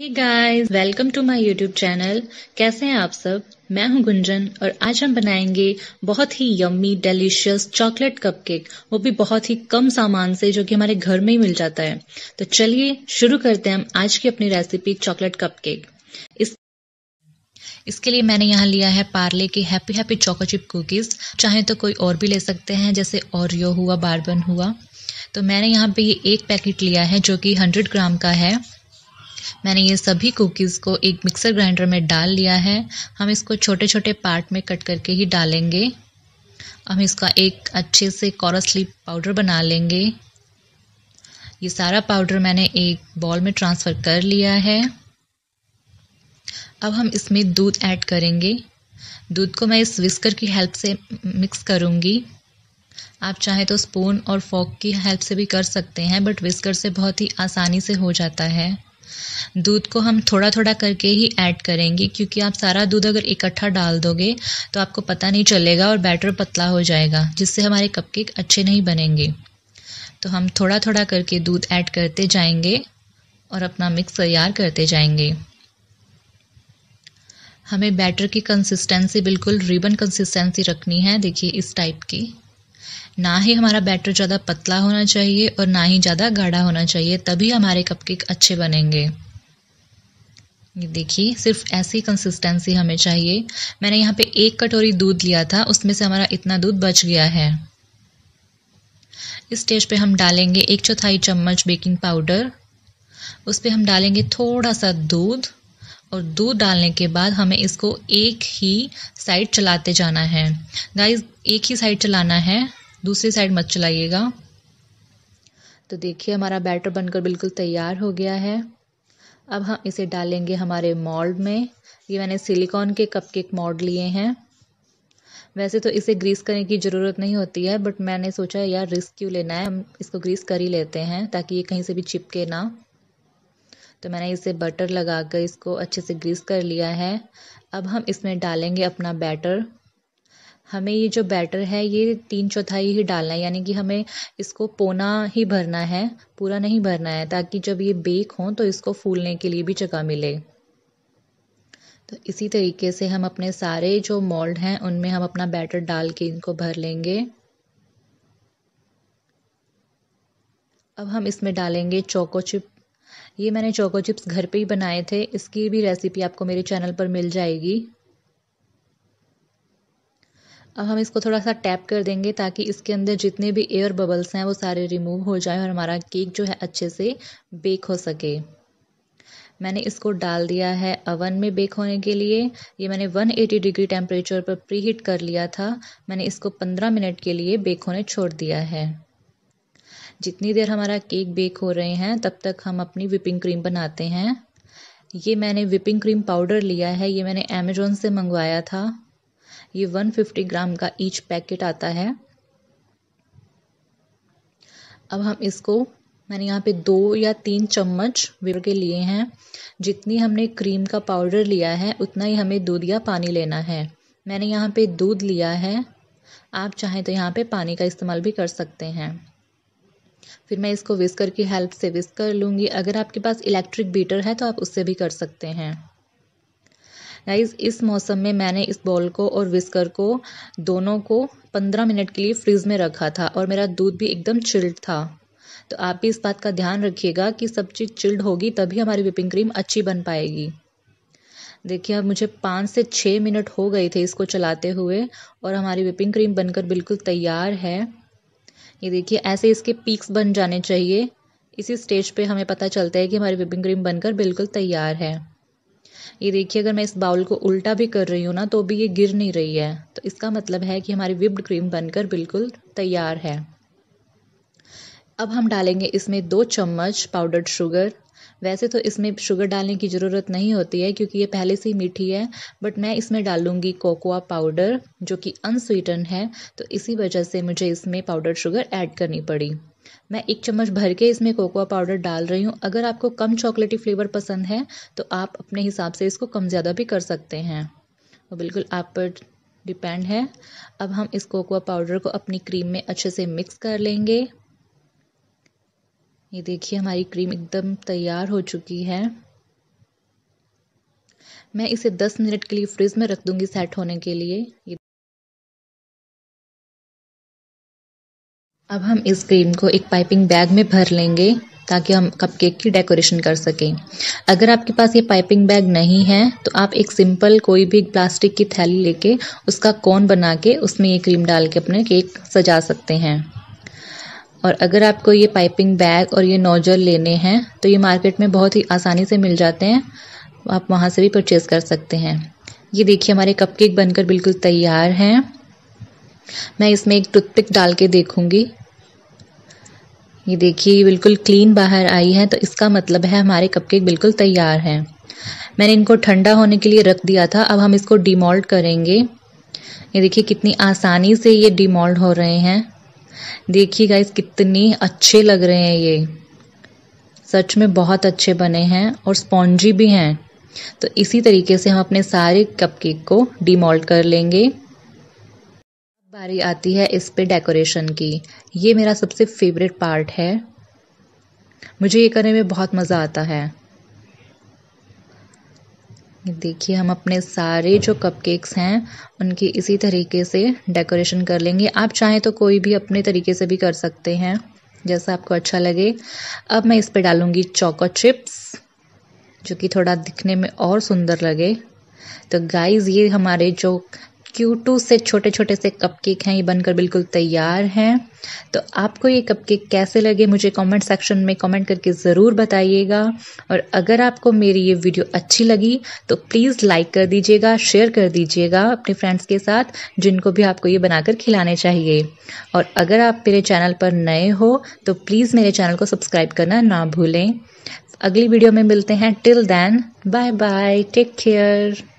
hey guys welcome to my YouTube channel कैसे हैं आप सब मैं हूं गुंजन और आज हम बनाएंगे बहुत ही यम्मी डेलिशियस चॉकलेट कपकेक वो भी बहुत ही कम सामान से जो कि हमारे घर में ही मिल जाता है तो चलिए शुरू करते हैं हम आज की अपनी रेसिपी चॉकलेट कपकेक इस इसके लिए मैंने यहाँ लिया है पार्ले की Happy Happy choco chip cookies चाहे तो कोई और भी ले सकते हैं जैसे ओरियो हुआ बारबन हुआ तो मैंने यहाँ पे ये एक पैकेट लिया है जो कि 100 ग्राम का है मैंने ये सभी कुकीज़ को एक मिक्सर ग्राइंडर में डाल लिया है हम इसको छोटे छोटे पार्ट में कट करके ही डालेंगे हम इसका एक अच्छे से कॉरसली पाउडर बना लेंगे ये सारा पाउडर मैंने एक बॉल में ट्रांसफ़र कर लिया है अब हम इसमें दूध ऐड करेंगे दूध को मैं इस विस्कर की हेल्प से मिक्स करूँगी आप चाहे तो स्पून और फॉक की हेल्प से भी कर सकते हैं बट विस्कर से बहुत ही आसानी से हो जाता है दूध को हम थोड़ा थोड़ा करके ही ऐड करेंगे क्योंकि आप सारा दूध अगर इकट्ठा डाल दोगे तो आपको पता नहीं चलेगा और बैटर पतला हो जाएगा जिससे हमारे कपकेक अच्छे नहीं बनेंगे तो हम थोड़ा थोड़ा करके दूध ऐड करते जाएंगे और अपना मिक्स तैयार करते जाएंगे हमें बैटर की कंसिस्टेंसी बिल्कुल रिबन कंसिस्टेंसी रखनी है देखिए इस टाइप की ना ही हमारा बैटर ज़्यादा पतला होना चाहिए और ना ही ज़्यादा गाढ़ा होना चाहिए तभी हमारे कपकेक अच्छे बनेंगे ये देखिए सिर्फ ऐसी कंसिस्टेंसी हमें चाहिए मैंने यहाँ पे एक कटोरी दूध लिया था उसमें से हमारा इतना दूध बच गया है इस स्टेज पे हम डालेंगे एक चौथाई चम्मच बेकिंग पाउडर उस पर हम डालेंगे थोड़ा सा दूध और दूध डालने के बाद हमें इसको एक ही साइड चलाते जाना है गाइस एक ही साइड चलाना है दूसरी साइड मत चलाइएगा तो देखिए हमारा बैटर बनकर बिल्कुल तैयार हो गया है अब हम इसे डालेंगे हमारे मॉल्ड में ये मैंने सिलिकॉन के कपकेक मॉल्ड लिए हैं वैसे तो इसे ग्रीस करने की ज़रूरत नहीं होती है बट मैंने सोचा यार रिस्क क्यों लेना है हम इसको ग्रीस कर ही लेते हैं ताकि ये कहीं से भी चिपके ना तो मैंने इसे बटर लगाकर इसको अच्छे से ग्रीस कर लिया है अब हम इसमें डालेंगे अपना बैटर हमें ये जो बैटर है ये तीन चौथाई ही डालना है यानी कि हमें इसको पोना ही भरना है पूरा नहीं भरना है ताकि जब ये बेक हों तो इसको फूलने के लिए भी जगह मिले तो इसी तरीके से हम अपने सारे जो मोल्ड हैं उनमें हम अपना बैटर डाल के इनको भर लेंगे अब हम इसमें डालेंगे चोको चिप ये मैंने चोको चिप्स घर पे ही बनाए थे इसकी भी रेसिपी आपको मेरे चैनल पर मिल जाएगी अब हम इसको थोड़ा सा टैप कर देंगे ताकि इसके अंदर जितने भी एयर बबल्स हैं वो सारे रिमूव हो जाए और हमारा केक जो है अच्छे से बेक हो सके मैंने इसको डाल दिया है अवन में बेक होने के लिए ये मैंने 180 डिग्री टेम्परेचर पर प्री हीट कर लिया था मैंने इसको 15 मिनट के लिए बेक होने छोड़ दिया है जितनी देर हमारा केक बेक हो रहे हैं तब तक हम अपनी विपिंग क्रीम बनाते हैं ये मैंने विपिंग क्रीम पाउडर लिया है ये मैंने अमेजोन से मंगवाया था ये 150 ग्राम का ईच पैकेट आता है अब हम इसको मैंने यहाँ पे दो या तीन चम्मच वेफर के लिए हैं जितनी हमने क्रीम का पाउडर लिया है उतना ही हमें दूध या पानी लेना है मैंने यहाँ पे दूध लिया है आप चाहें तो यहाँ पे पानी का इस्तेमाल भी कर सकते हैं फिर मैं इसको विस्कर की हेल्प से विस्कर लूँगी अगर आपके पास इलेक्ट्रिक बीटर है तो आप उससे भी कर सकते हैं गाइज इस मौसम में मैंने इस बॉल को और विस्कर को दोनों को पंद्रह मिनट के लिए फ्रीज में रखा था और मेरा दूध भी एकदम चिल्ड था तो आप भी इस बात का ध्यान रखिएगा कि सब चीज़ चिल्ड होगी तभी हमारी विपिंग क्रीम अच्छी बन पाएगी देखिए अब मुझे पाँच से छः मिनट हो गए थे इसको चलाते हुए और हमारी विपिंग क्रीम बनकर बिल्कुल तैयार है ये देखिए ऐसे इसके पीक्स बन जाने चाहिए इसी स्टेज पे हमें पता चलता है कि हमारी विपिंग क्रीम बनकर बिल्कुल तैयार है ये देखिए अगर मैं इस बाउल को उल्टा भी कर रही हूँ ना तो भी ये गिर नहीं रही है तो इसका मतलब है कि हमारी विप्ड क्रीम बनकर बिल्कुल तैयार है अब हम डालेंगे इसमें दो चम्मच पाउडर्ड शुगर वैसे तो इसमें शुगर डालने की ज़रूरत नहीं होती है क्योंकि ये पहले से ही मीठी है बट मैं इसमें डालूंगी कोकोआ पाउडर जो कि अनस्वीटन है तो इसी वजह से मुझे इसमें पाउडर शुगर ऐड करनी पड़ी मैं एक चम्मच भर के इसमें कोकोआ पाउडर डाल रही हूँ अगर आपको कम चॉकलेटी फ्लेवर पसंद है तो आप अपने हिसाब से इसको कम ज़्यादा भी कर सकते हैं वो तो बिल्कुल आप पर डिपेंड है अब हम इस कोकोआ पाउडर को अपनी क्रीम में अच्छे से मिक्स कर लेंगे ये देखिए हमारी क्रीम एकदम तैयार हो चुकी है मैं इसे 10 मिनट के लिए फ्रिज में रख दूंगी सेट होने के लिए अब हम इस क्रीम को एक पाइपिंग बैग में भर लेंगे ताकि हम कपकेक की डेकोरेशन कर सकें अगर आपके पास ये पाइपिंग बैग नहीं है तो आप एक सिंपल कोई भी प्लास्टिक की थैली लेके उसका कोन बना के उसमें ये क्रीम डाल के अपने केक सजा सकते हैं और अगर आपको ये पाइपिंग बैग और ये नोजल लेने हैं तो ये मार्केट में बहुत ही आसानी से मिल जाते हैं आप वहाँ से भी परचेज़ कर सकते हैं ये देखिए हमारे कपकेक बनकर बिल्कुल तैयार हैं मैं इसमें एक टूथपिक डाल के देखूँगी ये देखिए ये बिल्कुल क्लीन बाहर आई है तो इसका मतलब है हमारे कपकेक बिल्कुल तैयार हैं मैंने इनको ठंडा होने के लिए रख दिया था अब हम इसको डिमोल्ट करेंगे ये देखिए कितनी आसानी से ये डिमोल्ट हो रहे हैं देखिए गाइस कितने अच्छे लग रहे हैं ये सच में बहुत अच्छे बने हैं और स्पॉन्जी भी हैं तो इसी तरीके से हम अपने सारे कपकेक को डिमोल्ट कर लेंगे बारी आती है इस पे डेकोरेशन की ये मेरा सबसे फेवरेट पार्ट है मुझे ये करने में बहुत मज़ा आता है देखिए हम अपने सारे जो कपकेक्स हैं उनकी इसी तरीके से डेकोरेशन कर लेंगे आप चाहें तो कोई भी अपने तरीके से भी कर सकते हैं जैसा आपको अच्छा लगे अब मैं इस पे डालूंगी चोको चिप्स जो कि थोड़ा दिखने में और सुंदर लगे तो गाइस ये हमारे जो क्यूटू से छोटे छोटे से कपकेक हैं ये बनकर बिल्कुल तैयार हैं तो आपको ये कपकेक कैसे लगे मुझे कमेंट सेक्शन में कमेंट करके ज़रूर बताइएगा और अगर आपको मेरी ये वीडियो अच्छी लगी तो प्लीज़ लाइक कर दीजिएगा शेयर कर दीजिएगा अपने फ्रेंड्स के साथ जिनको भी आपको ये बनाकर खिलाने चाहिए और अगर आप मेरे चैनल पर नए हो तो प्लीज़ मेरे चैनल को सब्सक्राइब करना ना भूलें अगली वीडियो में मिलते हैं till then bye bye take care